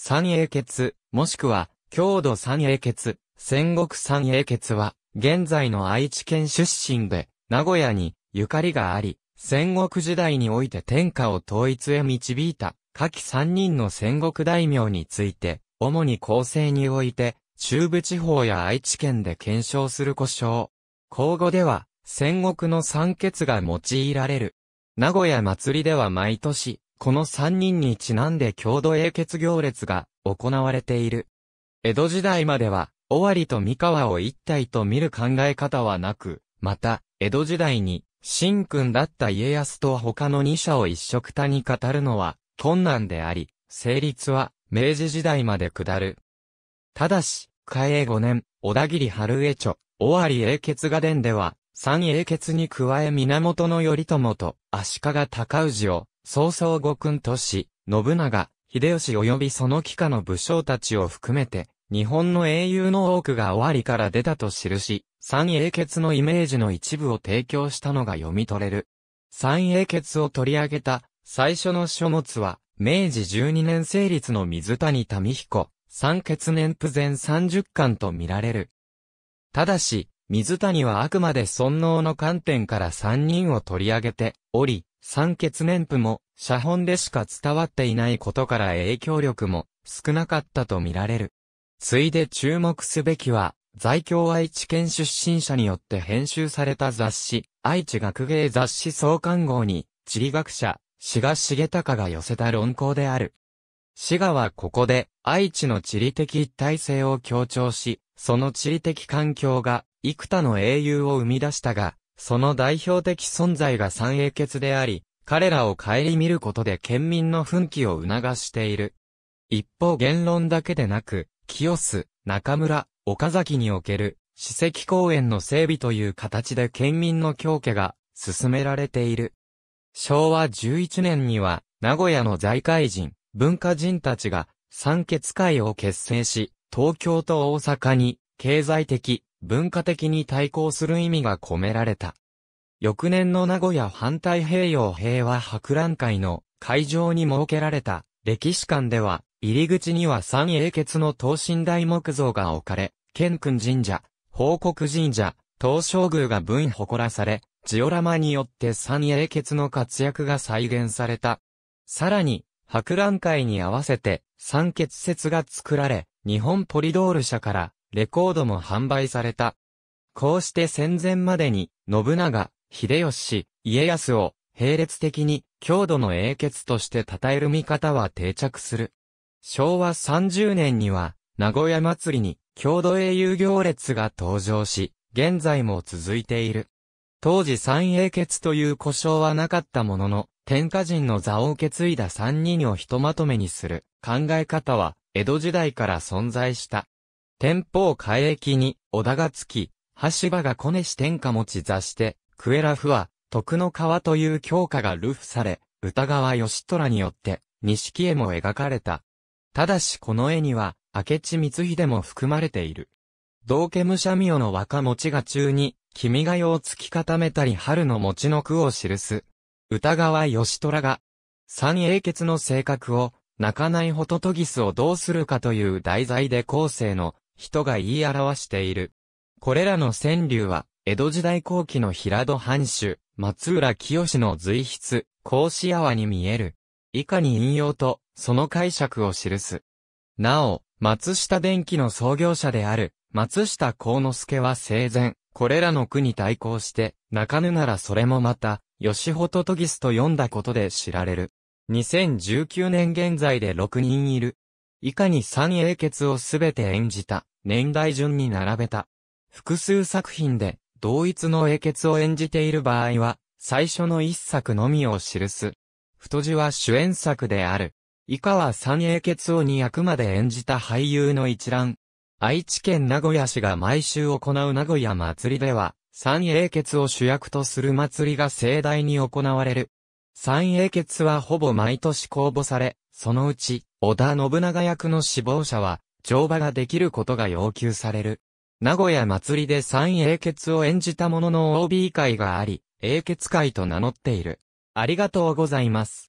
三英傑、もしくは、郷土三英傑、戦国三英傑は、現在の愛知県出身で、名古屋に、ゆかりがあり、戦国時代において天下を統一へ導いた、下記三人の戦国大名について、主に構成において、中部地方や愛知県で検証する故障。口語では、戦国の三傑が用いられる。名古屋祭りでは毎年、この三人にちなんで郷土英傑行列が行われている。江戸時代までは、尾張と三河を一体と見る考え方はなく、また、江戸時代に、神君だった家康と他の二者を一色他に語るのは困難であり、成立は明治時代まで下る。ただし、嘉永五年、小田切春江著、尾張英傑画伝では、三英傑に加え源頼朝と足利高氏を曹操五君都市、信長、秀吉及びその帰下の武将たちを含めて、日本の英雄の多くが終わりから出たと記し、三英傑のイメージの一部を提供したのが読み取れる。三英傑を取り上げた最初の書物は、明治12年成立の水谷民彦、三傑年譜全三十巻と見られる。ただし、水谷はあくまで尊能の観点から三人を取り上げており、三欠年譜も、写本でしか伝わっていないことから影響力も少なかったとみられる。ついで注目すべきは、在京愛知県出身者によって編集された雑誌、愛知学芸雑誌創刊号に、地理学者、志賀重隆が寄せた論考である。志賀はここで、愛知の地理的一体性を強調し、その地理的環境が、幾多の英雄を生み出したが、その代表的存在が三英傑であり、彼らを顧みることで県民の奮起を促している。一方言論だけでなく、清須、中村、岡崎における、史跡公園の整備という形で県民の強化が進められている。昭和11年には、名古屋の財界人、文化人たちが、三傑会を結成し、東京と大阪に、経済的、文化的に対抗する意味が込められた。翌年の名古屋反対平洋平和博覧会の会場に設けられた歴史館では、入り口には三英傑の等身大木像が置かれ、剣君神社、報国神社、東照宮が分誇らされ、ジオラマによって三英傑の活躍が再現された。さらに、博覧会に合わせて三傑説が作られ、日本ポリドール社からレコードも販売された。こうして戦前までに、信長、秀吉、家康を、並列的に、郷土の英傑として称える見方は定着する。昭和30年には、名古屋祭りに、郷土英雄行列が登場し、現在も続いている。当時三英傑という故障はなかったものの、天下人の座を受け継いだ三人をひとまとめにする考え方は、江戸時代から存在した。天保海駅に、小田がつき、橋場が小根し天下持ち座して、クエラフは、徳の川という教科が流布され、歌川義虎によって、錦絵も描かれた。ただしこの絵には、明智光秀も含まれている。道家武者御代の若持ちが中に、君が代を突き固めたり春の餅の句を記す。歌川義虎が、三英傑の性格を、泣かないホトトギスをどうするかという題材で後世の人が言い表している。これらの川柳は、江戸時代後期の平戸藩主、松浦清の随筆、孔子泡に見える。以下に引用と、その解釈を記す。なお、松下電器の創業者である、松下幸之助は生前、これらの句に対抗して、泣かぬならそれもまた、吉本トギスと読んだことで知られる。2019年現在で6人いる。以下に三英傑をすべて演じた、年代順に並べた。複数作品で、同一の英傑を演じている場合は、最初の一作のみを記す。太字は主演作である。以下は三英傑を二役まで演じた俳優の一覧。愛知県名古屋市が毎週行う名古屋祭りでは、三英傑を主役とする祭りが盛大に行われる。三英傑はほぼ毎年公募され、そのうち織田信長役の死亡者は、乗馬ができることが要求される。名古屋祭りで三英傑を演じた者の OB 会があり、英傑会と名乗っている。ありがとうございます。